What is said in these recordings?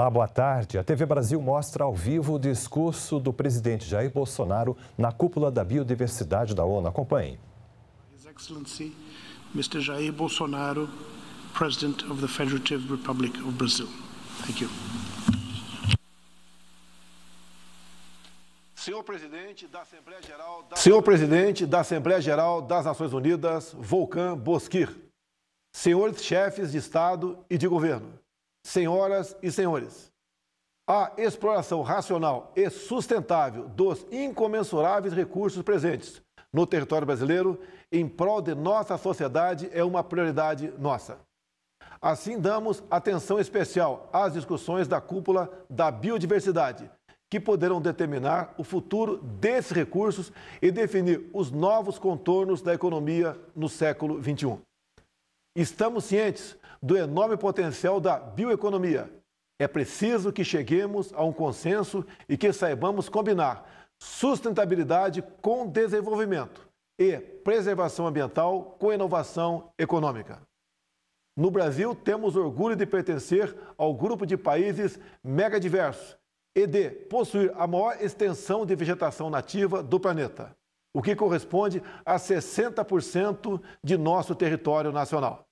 Olá, boa tarde. A TV Brasil mostra ao vivo o discurso do presidente Jair Bolsonaro na cúpula da biodiversidade da ONU. Acompanhe. His Excellency Mr. Jair Bolsonaro, President of the Federative Republic of Brazil. Thank you. Senhor presidente, da Assembleia Geral... Senhor presidente da Assembleia Geral das Nações Unidas, Volkan Bosquir. Senhores chefes de Estado e de governo. Senhoras e senhores, a exploração racional e sustentável dos incomensuráveis recursos presentes no território brasileiro em prol de nossa sociedade é uma prioridade nossa. Assim, damos atenção especial às discussões da cúpula da biodiversidade, que poderão determinar o futuro desses recursos e definir os novos contornos da economia no século XXI. Estamos cientes do enorme potencial da bioeconomia. É preciso que cheguemos a um consenso e que saibamos combinar sustentabilidade com desenvolvimento e preservação ambiental com inovação econômica. No Brasil, temos orgulho de pertencer ao grupo de países megadiversos e de possuir a maior extensão de vegetação nativa do planeta, o que corresponde a 60% de nosso território nacional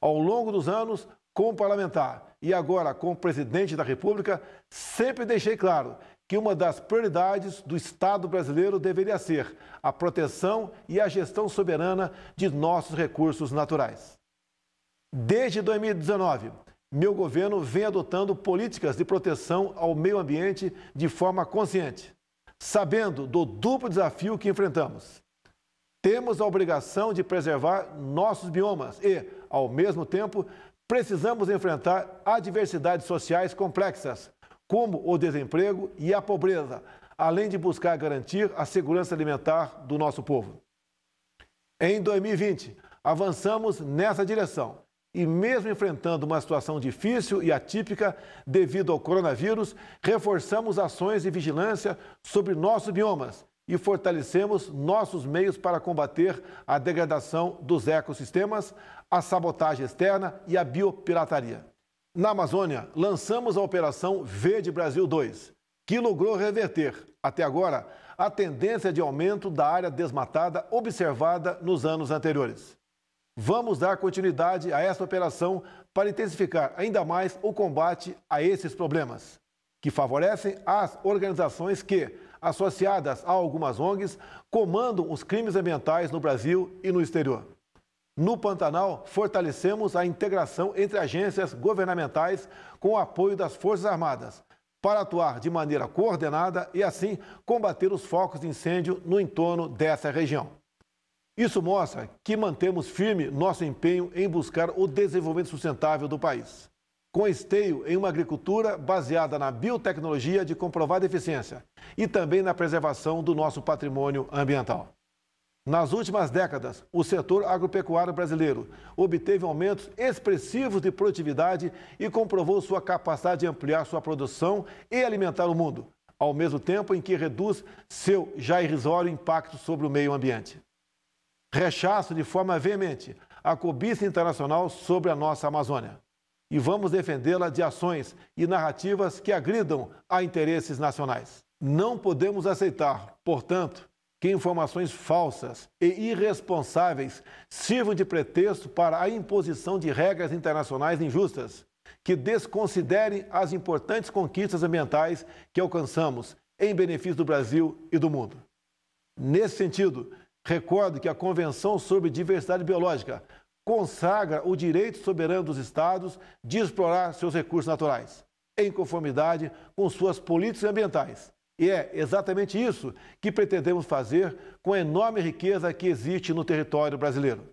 ao longo dos anos como parlamentar e agora como presidente da República, sempre deixei claro que uma das prioridades do Estado brasileiro deveria ser a proteção e a gestão soberana de nossos recursos naturais. Desde 2019, meu governo vem adotando políticas de proteção ao meio ambiente de forma consciente, sabendo do duplo desafio que enfrentamos temos a obrigação de preservar nossos biomas e, ao mesmo tempo, precisamos enfrentar adversidades sociais complexas, como o desemprego e a pobreza, além de buscar garantir a segurança alimentar do nosso povo. Em 2020, avançamos nessa direção e, mesmo enfrentando uma situação difícil e atípica devido ao coronavírus, reforçamos ações de vigilância sobre nossos biomas e fortalecemos nossos meios para combater a degradação dos ecossistemas, a sabotagem externa e a biopirataria. Na Amazônia, lançamos a Operação Verde Brasil 2, que logrou reverter, até agora, a tendência de aumento da área desmatada observada nos anos anteriores. Vamos dar continuidade a essa operação para intensificar ainda mais o combate a esses problemas que favorecem as organizações que, associadas a algumas ONGs, comandam os crimes ambientais no Brasil e no exterior. No Pantanal, fortalecemos a integração entre agências governamentais com o apoio das Forças Armadas, para atuar de maneira coordenada e, assim, combater os focos de incêndio no entorno dessa região. Isso mostra que mantemos firme nosso empenho em buscar o desenvolvimento sustentável do país com esteio em uma agricultura baseada na biotecnologia de comprovada eficiência e também na preservação do nosso patrimônio ambiental. Nas últimas décadas, o setor agropecuário brasileiro obteve aumentos expressivos de produtividade e comprovou sua capacidade de ampliar sua produção e alimentar o mundo, ao mesmo tempo em que reduz seu já irrisório impacto sobre o meio ambiente. Rechaço de forma veemente a cobiça internacional sobre a nossa Amazônia e vamos defendê-la de ações e narrativas que agridam a interesses nacionais. Não podemos aceitar, portanto, que informações falsas e irresponsáveis sirvam de pretexto para a imposição de regras internacionais injustas, que desconsiderem as importantes conquistas ambientais que alcançamos em benefício do Brasil e do mundo. Nesse sentido, recordo que a Convenção sobre Diversidade Biológica consagra o direito soberano dos Estados de explorar seus recursos naturais, em conformidade com suas políticas ambientais. E é exatamente isso que pretendemos fazer com a enorme riqueza que existe no território brasileiro.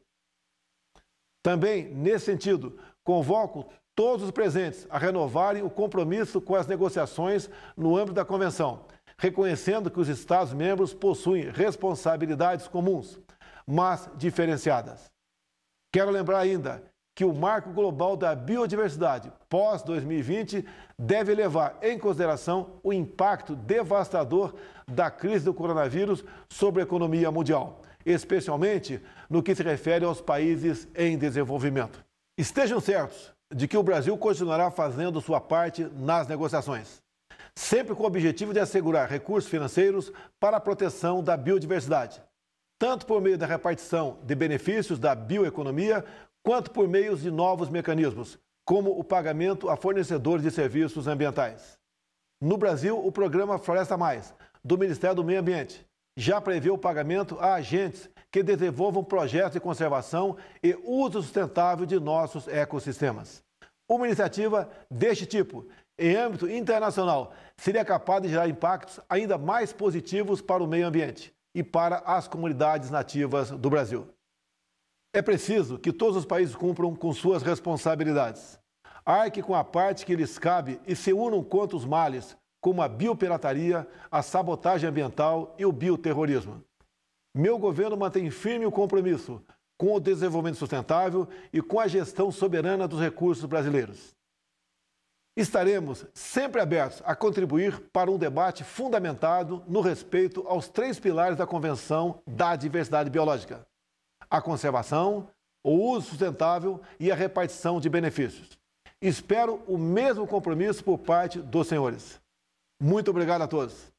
Também, nesse sentido, convoco todos os presentes a renovarem o compromisso com as negociações no âmbito da Convenção, reconhecendo que os Estados-membros possuem responsabilidades comuns, mas diferenciadas. Quero lembrar ainda que o Marco Global da Biodiversidade pós-2020 deve levar em consideração o impacto devastador da crise do coronavírus sobre a economia mundial, especialmente no que se refere aos países em desenvolvimento. Estejam certos de que o Brasil continuará fazendo sua parte nas negociações, sempre com o objetivo de assegurar recursos financeiros para a proteção da biodiversidade tanto por meio da repartição de benefícios da bioeconomia, quanto por meio de novos mecanismos, como o pagamento a fornecedores de serviços ambientais. No Brasil, o programa Floresta Mais, do Ministério do Meio Ambiente, já prevê o pagamento a agentes que desenvolvam projetos de conservação e uso sustentável de nossos ecossistemas. Uma iniciativa deste tipo, em âmbito internacional, seria capaz de gerar impactos ainda mais positivos para o meio ambiente e para as comunidades nativas do Brasil. É preciso que todos os países cumpram com suas responsabilidades. Arque com a parte que lhes cabe e se unam contra os males, como a biopirataria, a sabotagem ambiental e o bioterrorismo. Meu governo mantém firme o compromisso com o desenvolvimento sustentável e com a gestão soberana dos recursos brasileiros. Estaremos sempre abertos a contribuir para um debate fundamentado no respeito aos três pilares da Convenção da Diversidade Biológica: a conservação, o uso sustentável e a repartição de benefícios. Espero o mesmo compromisso por parte dos senhores. Muito obrigado a todos.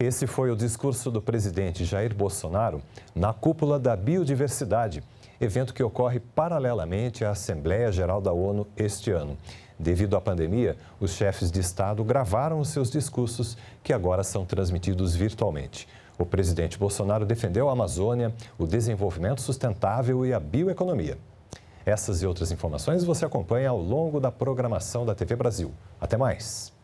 Esse foi o discurso do presidente Jair Bolsonaro na cúpula da biodiversidade evento que ocorre paralelamente à Assembleia Geral da ONU este ano. Devido à pandemia, os chefes de Estado gravaram os seus discursos, que agora são transmitidos virtualmente. O presidente Bolsonaro defendeu a Amazônia, o desenvolvimento sustentável e a bioeconomia. Essas e outras informações você acompanha ao longo da programação da TV Brasil. Até mais!